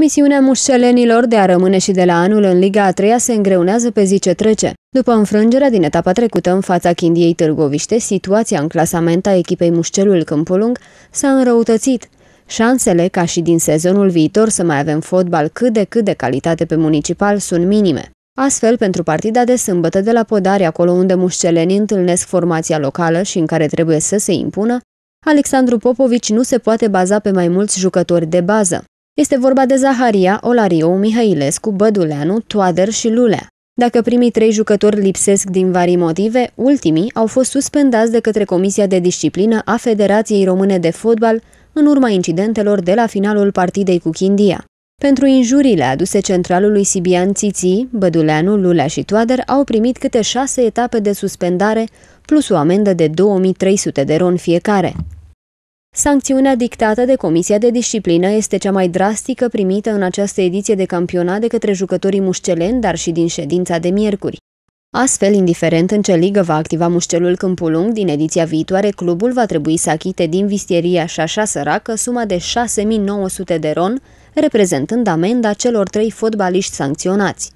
Misiunea mușcelenilor de a rămâne și de la anul în Liga a treia se îngreunează pe zi ce trece. După înfrângerea din etapa trecută în fața Chindiei Târgoviște, situația în clasament a echipei Mușcelul Câmpulung s-a înrăutățit. Șansele ca și din sezonul viitor să mai avem fotbal cât de cât de calitate pe municipal sunt minime. Astfel, pentru partida de sâmbătă de la Podari, acolo unde mușcelenii întâlnesc formația locală și în care trebuie să se impună, Alexandru Popovici nu se poate baza pe mai mulți jucători de bază. Este vorba de Zaharia, Olariu, Mihailescu, Băduleanu, Toader și Lulea. Dacă primii trei jucători lipsesc din vari motive, ultimii au fost suspendați de către Comisia de Disciplină a Federației Române de Fotbal în urma incidentelor de la finalul partidei cu Chindia. Pentru injurile aduse centralului Sibian Țiții, Băduleanu, Lulea și Toader au primit câte șase etape de suspendare, plus o amendă de 2300 de ron fiecare. Sancțiunea dictată de Comisia de Disciplină este cea mai drastică primită în această ediție de campionat de către jucătorii mușceleni, dar și din ședința de miercuri. Astfel, indiferent în ce ligă va activa mușcelul Câmpulung, din ediția viitoare, clubul va trebui să achite din vistieria Șașa Săracă suma de 6.900 de ron, reprezentând amenda celor trei fotbaliști sancționați.